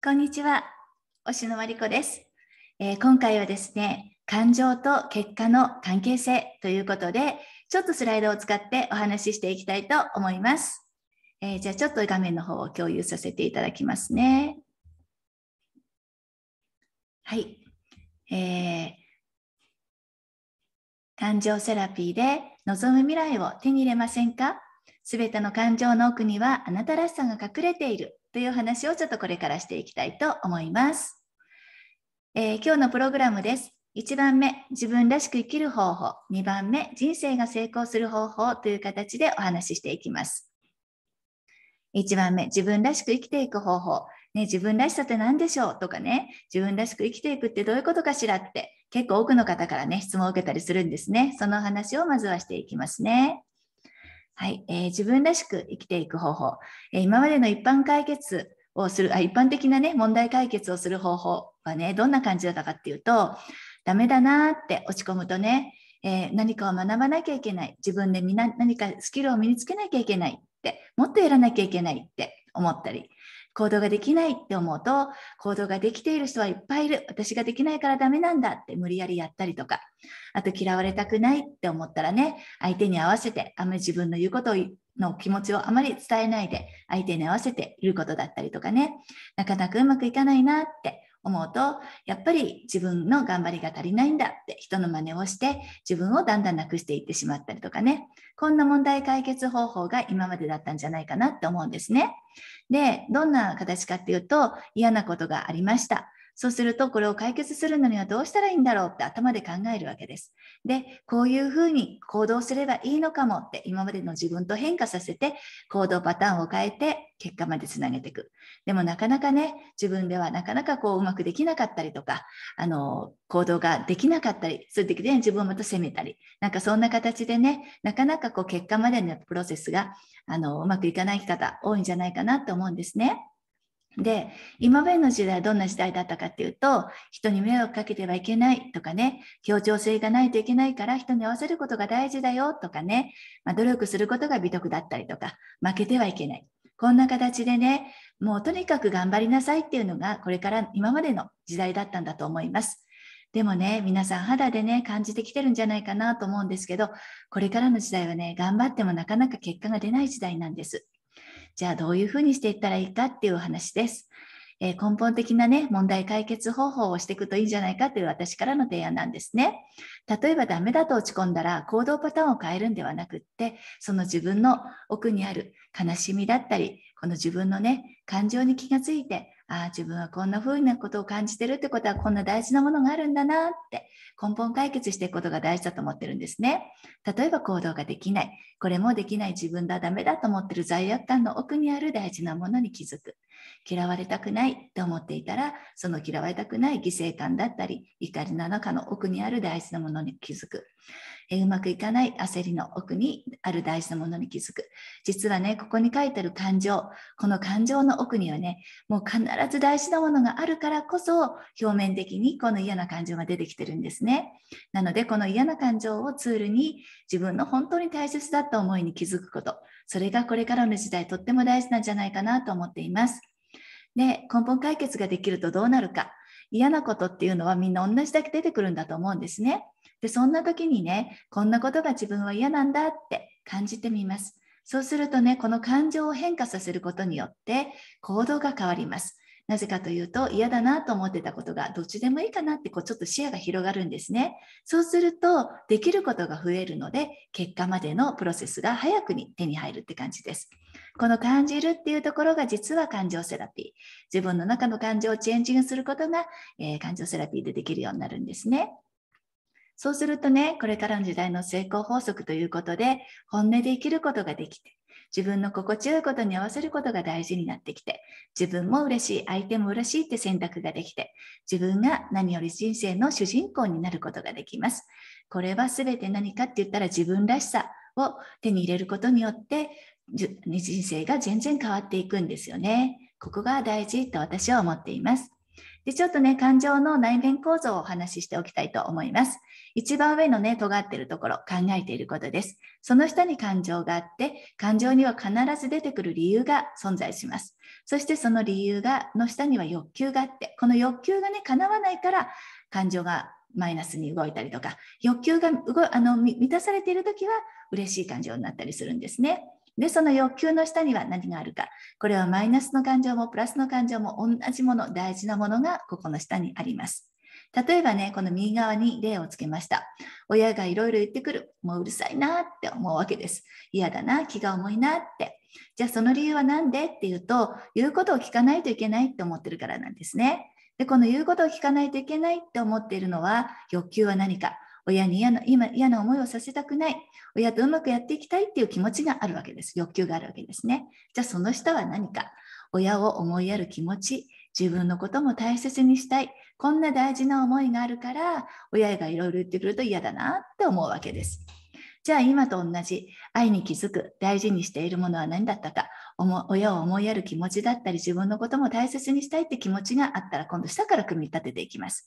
こんにちは、押野真理子です、えー、今回はですね、感情と結果の関係性ということで、ちょっとスライドを使ってお話ししていきたいと思います。えー、じゃあちょっと画面の方を共有させていただきますね。はい。えー、感情セラピーで望む未来を手に入れませんかすべての感情の奥にはあなたらしさが隠れている。という話をちょっとこれからしていきたいと思います。えー、今日のプログラムです。1番目、自分らしく生きる方法。2番目、人生が成功する方法という形でお話ししていきます。1番目、自分らしく生きていく方法。ね、自分らしさって何でしょうとかね、自分らしく生きていくってどういうことかしらって、結構多くの方からね、質問を受けたりするんですね。その話をまずはしていきますね。はい、えー、自分らしく生きていく方法、えー、今までの一般解決をするあ一般的なね問題解決をする方法はねどんな感じだったかっていうとダメだなって落ち込むとね、えー、何かを学ばなきゃいけない自分でみ何かスキルを身につけなきゃいけないってもっとやらなきゃいけないって思ったり行動ができないって思うと、行動ができている人はいっぱいいる。私ができないからダメなんだって無理やりやったりとか、あと嫌われたくないって思ったらね、相手に合わせて、あんまり自分の言うことをの気持ちをあまり伝えないで相手に合わせていることだったりとかね、なかなかうまくいかないなって思うと、やっぱり自分の頑張りが足りないんだって人の真似をして自分をだんだんなくしていってしまったりとかね、こんな問題解決方法が今までだったんじゃないかなって思うんですね。で、どんな形かっていうと嫌なことがありました。そうすると、これを解決するのにはどうしたらいいんだろうって頭で考えるわけです。で、こういうふうに行動すればいいのかもって、今までの自分と変化させて、行動パターンを変えて、結果までつなげていく。でもなかなかね、自分ではなかなかこううまくできなかったりとか、あの、行動ができなかったり、そういう時で自分をまた責めたり、なんかそんな形でね、なかなかこう結果までのプロセスが、あの、うまくいかない方多いんじゃないかなと思うんですね。で、今までの時代はどんな時代だったかっていうと、人に迷惑かけてはいけないとかね、協調性がないといけないから人に合わせることが大事だよとかね、まあ、努力することが美徳だったりとか、負けてはいけない。こんな形でね、もうとにかく頑張りなさいっていうのが、これから今までの時代だったんだと思います。でもね、皆さん肌でね、感じてきてるんじゃないかなと思うんですけど、これからの時代はね、頑張ってもなかなか結果が出ない時代なんです。じゃあどういうふうにしていったらいいかっていうお話です。えー、根本的なね、問題解決方法をしていくといいんじゃないかという私からの提案なんですね。例えばダメだと落ち込んだら行動パターンを変えるんではなくって、その自分の奥にある悲しみだったり、この自分のね、感情に気がついてああ自分はこんな風なことを感じてるってことはこんな大事なものがあるんだなって根本解決していくことが大事だと思ってるんですね例えば行動ができないこれもできない自分だダメだと思ってる罪悪感の奥にある大事なものに気づく嫌われたくないと思っていたらその嫌われたくない犠牲感だったり怒りの中の奥にある大事なものに気づくえうまくいかない焦りの奥にある大事なものに気づく実はねここに書いてある感情この感情の奥にはね、もう必ず大事なものがあるからこそ、表面的にこの嫌な感情が出てきてるんですね。なので、この嫌な感情をツールに自分の本当に大切だった思いに気づくこと、それがこれからの時代とっても大事なんじゃないかなと思っています。で、根本解決ができるとどうなるか。嫌なことっていうのはみんな同じだけ出てくるんだと思うんですね。で、そんな時にね、こんなことが自分は嫌なんだって感じてみます。そうするとね、この感情を変化させることによって行動が変わります。なぜかというと嫌だなと思ってたことがどっちでもいいかなってこうちょっと視野が広がるんですね。そうするとできることが増えるので結果までのプロセスが早くに手に入るって感じです。この感じるっていうところが実は感情セラピー。自分の中の感情をチェンジングすることが、えー、感情セラピーでできるようになるんですね。そうするとね、これからの時代の成功法則ということで、本音で生きることができて、自分の心地よいことに合わせることが大事になってきて、自分も嬉しい、相手も嬉しいって選択ができて、自分が何より人生の主人公になることができます。これは全て何かって言ったら自分らしさを手に入れることによって、人生が全然変わっていくんですよね。ここが大事と私は思っています。で、ちょっとね、感情の内面構造をお話ししておきたいと思います。一番上のね、尖ってるところ、考えていることです。その下に感情があって、感情には必ず出てくる理由が存在します。そしてその理由が、の下には欲求があって、この欲求がね、叶わないから、感情がマイナスに動いたりとか、欲求が動あの満たされている時は嬉しい感情になったりするんですね。で、その欲求の下には何があるか。これはマイナスの感情もプラスの感情も同じもの、大事なものがここの下にあります。例えばね、この右側に例をつけました。親がいろいろ言ってくる。もううるさいなって思うわけです。嫌だな、気が重いなって。じゃあその理由は何でっていうと、言うことを聞かないといけないって思ってるからなんですね。で、この言うことを聞かないといけないって思っているのは、欲求は何か。親に嫌な今嫌な思いをさせたくない、親とうまくやっていきたいっていう気持ちがあるわけです。欲求があるわけですね。じゃあその下は何か、親を思いやる気持ち、自分のことも大切にしたい、こんな大事な思いがあるから、親がいろいろ言ってくると嫌だなって思うわけです。じゃあ今と同じ愛に気づく大事にしているものは何だったか親を思いやる気持ちだったり自分のことも大切にしたいって気持ちがあったら今度下から組み立てていきます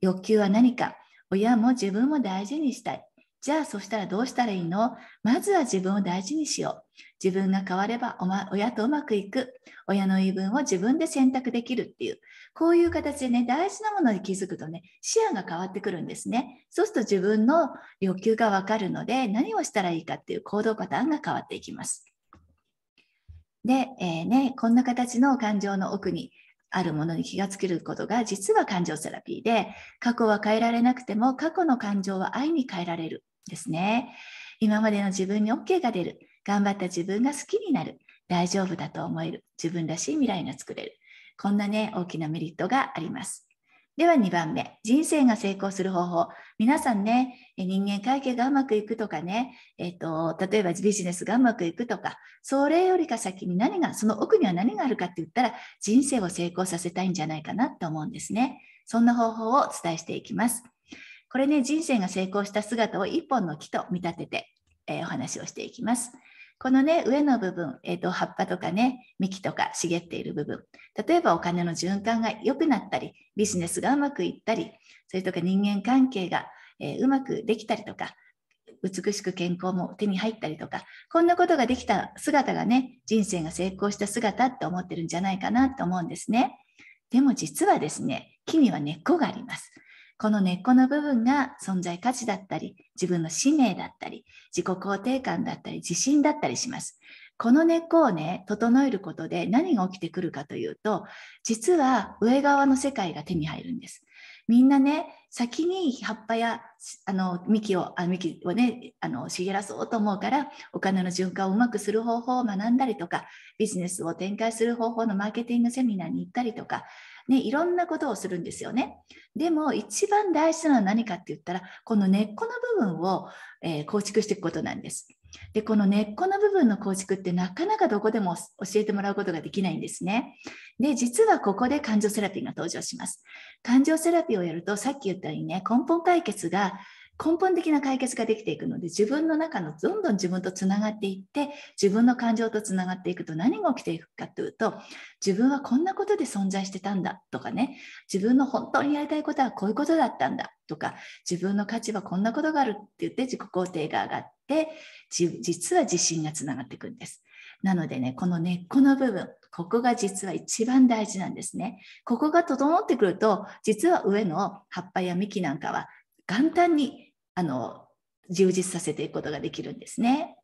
欲求は何か親も自分も大事にしたい。じゃあそしたらどうしたらいいのまずは自分を大事にしよう。自分が変われば、ま、親とうまくいく。親の言い分を自分で選択できるっていう。こういう形でね、大事なものに気づくとね、視野が変わってくるんですね。そうすると自分の欲求がわかるので、何をしたらいいかっていう行動パターンが変わっていきます。で、えー、ね、こんな形の感情の奥にあるものに気がつけることが実は感情セラピーで過去は変えられなくても過去の感情は愛に変えられるですね今までの自分に OK が出る頑張った自分が好きになる大丈夫だと思える自分らしい未来が作れるこんなね大きなメリットがありますでは2番目、人生が成功する方法。皆さんね、人間関係がうまくいくとかね、えっ、ー、と、例えばビジネスがうまくいくとか、それよりか先に何が、その奥には何があるかって言ったら、人生を成功させたいんじゃないかなと思うんですね。そんな方法をお伝えしていきます。これね、人生が成功した姿を一本の木と見立てて、えー、お話をしていきます。このね、上の部分、えーと、葉っぱとかね、幹とか茂っている部分、例えばお金の循環が良くなったり、ビジネスがうまくいったり、それとか人間関係が、えー、うまくできたりとか、美しく健康も手に入ったりとか、こんなことができた姿がね、人生が成功した姿って思ってるんじゃないかなと思うんですね。でも実はですね、木には根っこがあります。この根っこの部分が存在価値だったり、自分の使命だったり、自己肯定感だったり、自信だったりします。この根っこをね、整えることで何が起きてくるかというと、実は上側の世界が手に入るんです。みんなね、先に葉っぱやあの幹をあ幹をねあの茂らそうと思うからお金の循環をうまくする方法を学んだりとかビジネスを展開する方法のマーケティングセミナーに行ったりとかね、いろんなことをするんですよね。でも一番大事なのは何かって言ったらこの根っこの部分を、えー、構築していくことなんです。でこの根っこの部分の構築ってなかなかどこでも教えてもらうことができないんですね。で実はここで感情セラピーが登場します。感情セラピーをやるとさっき言ったようにね根本解決が根本的な解決ができていくので自分の中のどんどん自分とつながっていって自分の感情とつながっていくと何が起きていくかというと自分はこんなことで存在してたんだとかね自分の本当にやりたいことはこういうことだったんだとか自分の価値はこんなことがあるって言って自己肯定が上がって実は自信がつながっていくんです。なのでね、この根っこの部分、ここが実は一番大事なんですね。ここが整ってくると、実は上の葉っぱや幹なんかは簡単にあの充実させていくことができるんですね。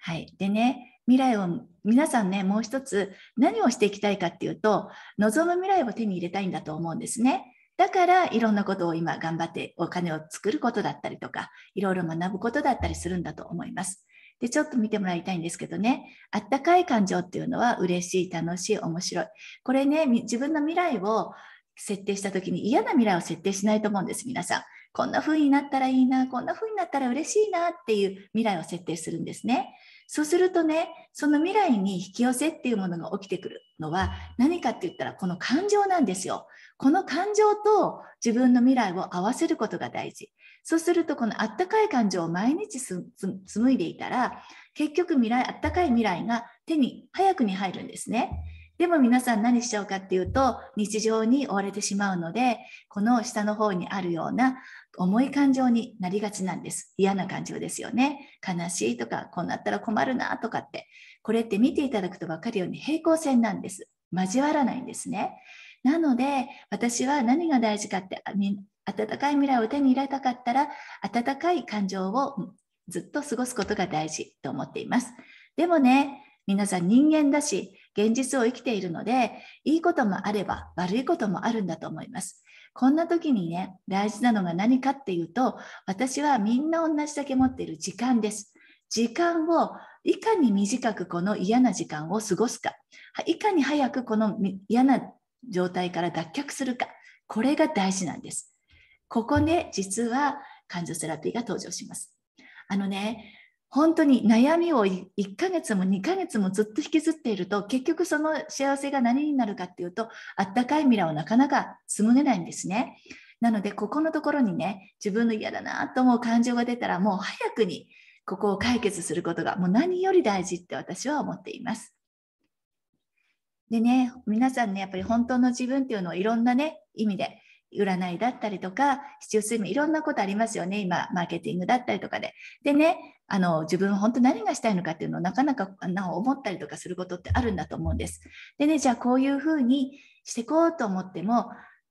はい、でね未来を皆さんねもう一つ何をしていきたいかっていうと望む未来を手に入れたいんだと思うんですね。だからいろんなことを今頑張ってお金を作ることだったりとかいろいろ学ぶことだったりするんだと思います。でちょっと見てもらいたいんですけどねあったかい感情っていうのは嬉しい楽しい面白いこれね自分の未来を設定した時に嫌な未来を設定しないと思うんです皆さんこんな風になったらいいな、こんな風になったら嬉しいなっていう未来を設定するんですね。そうするとね、その未来に引き寄せっていうものが起きてくるのは何かって言ったらこの感情なんですよ。この感情と自分の未来を合わせることが大事。そうするとこのあったかい感情を毎日紡いでいたら結局未来あったかい未来が手に早くに入るんですね。でも皆さん何しちゃうかっていうと日常に追われてしまうのでこの下の方にあるような重い感情になりがちなんです嫌な感情ですよね悲しいとかこうなったら困るなとかってこれって見ていただくと分かるように平行線なんです交わらないんですねなので私は何が大事かって温かい未来を手に入れたかったら温かい感情をずっと過ごすことが大事と思っていますでもね皆さん人間だし現実を生きているので、いいこともあれば悪いこともあるんだと思います。こんな時にね、大事なのが何かっていうと、私はみんな同じだけ持っている時間です。時間をいかに短くこの嫌な時間を過ごすか、いかに早くこの嫌な状態から脱却するか、これが大事なんです。ここね、実は感情セラピーが登場します。あのね、本当に悩みを1ヶ月も2ヶ月もずっと引きずっていると結局その幸せが何になるかっていうとあったかい未来をなかなか紡げないんですね。なのでここのところにね自分の嫌だなと思う感情が出たらもう早くにここを解決することがもう何より大事って私は思っています。でね皆さんねやっぱり本当の自分っていうのをいろんなね意味で占いだったりとか、必要睡眠、いろんなことありますよね、今、マーケティングだったりとかで。でね、あの自分本当何がしたいのかっていうのをなかなかな思ったりとかすることってあるんだと思うんです。でね、じゃあこういうふうにしていこうと思っても、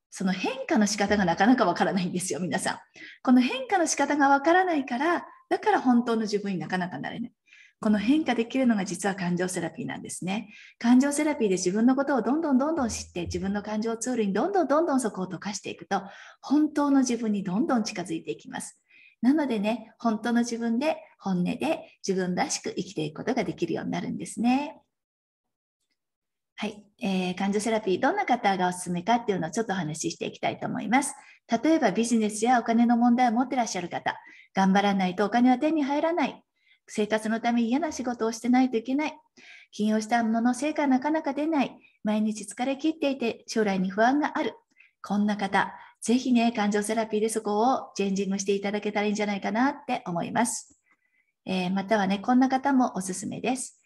その変化の仕方がなかなかわからないんですよ、皆さん。この変化の仕方がわからないから、だから本当の自分になかなかなれない。この変化できるのが実は感情セラピーなんですね。感情セラピーで自分のことをどんどんどんどん知って、自分の感情ツールにどんどんどんどんそこを溶かしていくと、本当の自分にどんどん近づいていきます。なのでね、本当の自分で本音で自分らしく生きていくことができるようになるんですね。はい、えー、感情セラピー、どんな方がおすすめかっていうのをちょっとお話ししていきたいと思います。例えばビジネスやお金の問題を持ってらっしゃる方、頑張らないとお金は手に入らない、生活のため嫌な仕事をしてないといけない。起業したものの成果なかなか出ない。毎日疲れ切っていて将来に不安がある。こんな方、ぜひね、感情セラピーでそこをチェンジングしていただけたらいいんじゃないかなって思います。えー、またはね、こんな方もおすすめです。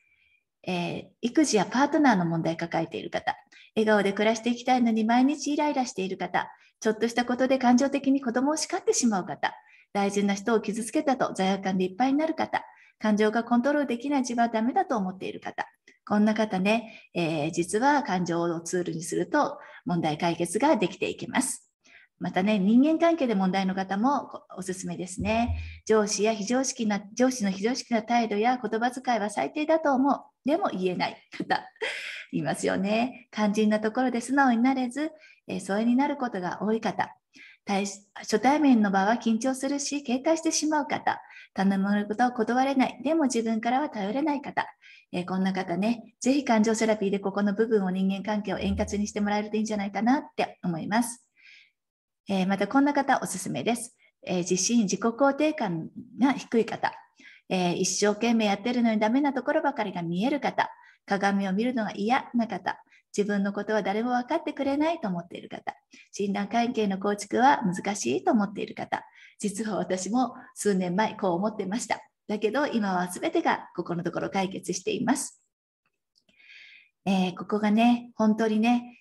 えー、育児やパートナーの問題抱えている方、笑顔で暮らしていきたいのに毎日イライラしている方、ちょっとしたことで感情的に子供を叱ってしまう方、大事な人を傷つけたと罪悪感でいっぱいになる方、感情がコントロールできない自分はダメだと思っている方。こんな方ね、えー、実は感情をツールにすると問題解決ができていきます。またね、人間関係で問題の方もおすすめですね。上司や非常識な、上司の非常識な態度や言葉遣いは最低だと思う。でも言えない方、いますよね。肝心なところで素直になれず、えー、疎遠になることが多い方。初対面の場は緊張するし、警戒してしまう方。頼まれることを断れない。でも自分からは頼れない方。えー、こんな方ね、ぜひ感情セラピーでここの部分を人間関係を円滑にしてもらえるといいんじゃないかなって思います。えー、またこんな方おすすめです。えー、自信、自己肯定感が低い方、え一生懸命やってるのにダメなところばかりが見える方、鏡を見るのが嫌な方、自分のことは誰も分かってくれないと思っている方、診断関係の構築は難しいと思っている方、実は私も数年前こう思ってました。だけど今は全てがここのところ解決しています。えー、ここがね、本当にね、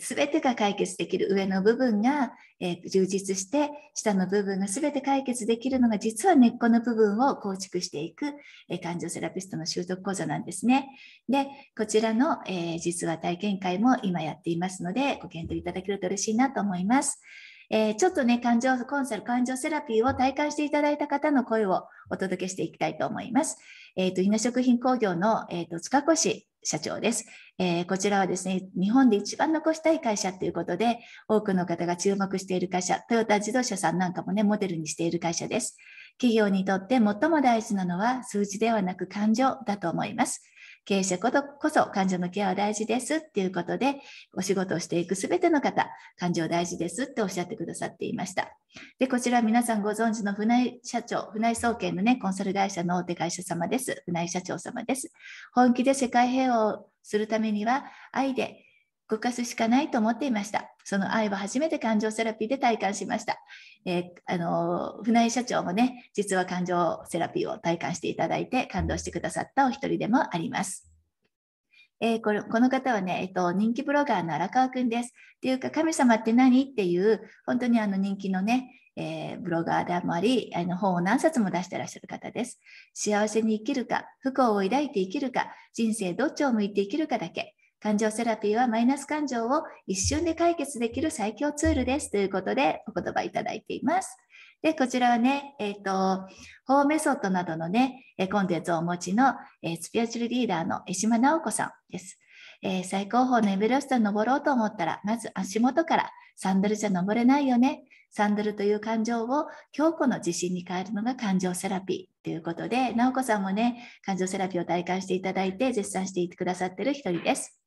す、え、べ、てが解決できる上の部分が、えー、充実して、下の部分がすべて解決できるのが、実は根っこの部分を構築していく、えー、感情セラピストの習得講座なんですね。で、こちらの、えー、実は体験会も今やっていますので、ご検討いただけると嬉しいなと思います。えー、ちょっとね、感情コンサル、感情セラピーを体感していただいた方の声をお届けしていきたいと思います。えっ、ー、と、稲食品工業の、えっ、ー、と、塚越社長です、えー、こちらはですね、日本で一番残したい会社ということで、多くの方が注目している会社、トヨタ自動車さんなんかもね、モデルにしている会社です。企業にとって最も大事なのは数字ではなく感情だと思います。経営者こそ患者のケアは大事ですっていうことで、お仕事をしていく全ての方、感情大事ですっておっしゃってくださっていました。で、こちら皆さんご存知の船井社長、船井総研のね、コンサル会社の大手会社様です。船井社長様です。本気で世界平和をするためには、愛で、動かすしかないと思っていました。その愛は初めて感情セラピーで体感しました。えー、あの船井社長もね、実は感情セラピーを体感していただいて感動してくださったお一人でもあります。えー、これこの方はね、えっと、人気ブロガーの荒川くんです。っていうか、神様って何っていう、本当にあの人気のね、えー、ブロガーでもあり、あの本を何冊も出してらっしゃる方です。幸せに生きるか、不幸を抱いて生きるか、人生どっちを向いて生きるかだけ。感情セラピーはマイナス感情を一瞬で解決できる最強ツールですということでお言葉いただいています。で、こちらはね、えっ、ー、と、法メソッドなどのね、コンテンツをお持ちの、えスピアチュルリーダーの江島直子さんです。えー、最高峰のエベレストに登ろうと思ったら、まず足元からサンダルじゃ登れないよね。サンダルという感情を強固の自信に変えるのが感情セラピーということで、直子さんもね、感情セラピーを体感していただいて、絶賛していてくださってる一人です。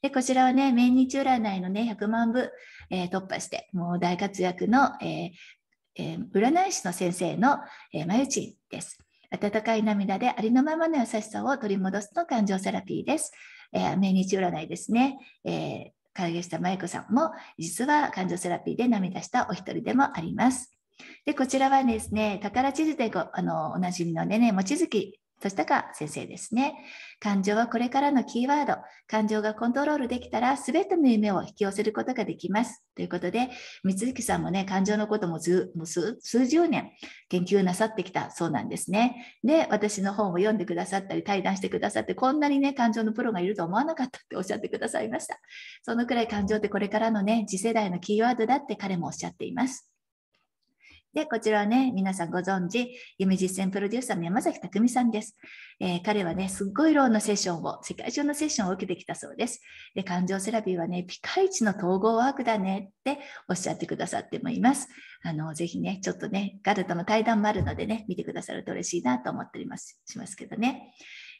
で、こちらはね、命日占いのね、100万部、えー、突破して、もう大活躍の、えーえー、占い師の先生の、えー、まゆちです。温かい涙でありのままの優しさを取り戻すの感情セラピーです。えー、日占いですね。えー影下真由子さんも実は感情セラピーで涙したお一人でもあります。でこちらはですね、宝地図でごあのおなじみのね、望月そしたら先生ですね。感情はこれからのキーワード。感情がコントロールできたら全ての夢を引き寄せることができます。ということで、三月さんもね、感情のこともずもう数十年研究なさってきたそうなんですね。で、私の本を読んでくださったり、対談してくださって、こんなにね、感情のプロがいると思わなかったっておっしゃってくださいました。そのくらい感情ってこれからのね、次世代のキーワードだって彼もおっしゃっています。で、こちらはね、皆さんご存知、夢実践プロデューサーの山崎匠さんです。えー、彼はね、すっごいろんなセッションを、世界中のセッションを受けてきたそうです。で、感情セラピーはね、ピカイチの統合ワークだねっておっしゃってくださってもいます。あの、ぜひね、ちょっとね、ガルとの対談もあるのでね、見てくださると嬉しいなと思っております、しますけどね。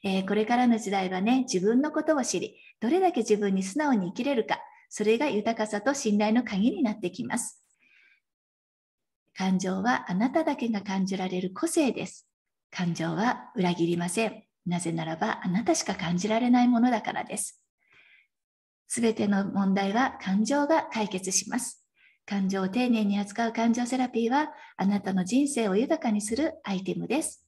えー、これからの時代はね、自分のことを知り、どれだけ自分に素直に生きれるか、それが豊かさと信頼の鍵になってきます。感情はあなただけが感じられる個性です。感情は裏切りません。なぜならばあなたしか感じられないものだからです。すべての問題は感情が解決します。感情を丁寧に扱う感情セラピーはあなたの人生を豊かにするアイテムです。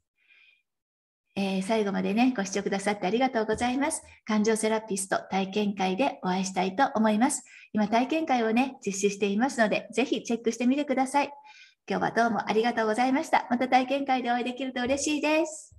えー、最後までね、ご視聴くださってありがとうございます。感情セラピスト体験会でお会いしたいと思います。今体験会をね、実施していますので、ぜひチェックしてみてください。今日はどうもありがとうございました。また体験会でお会いできると嬉しいです。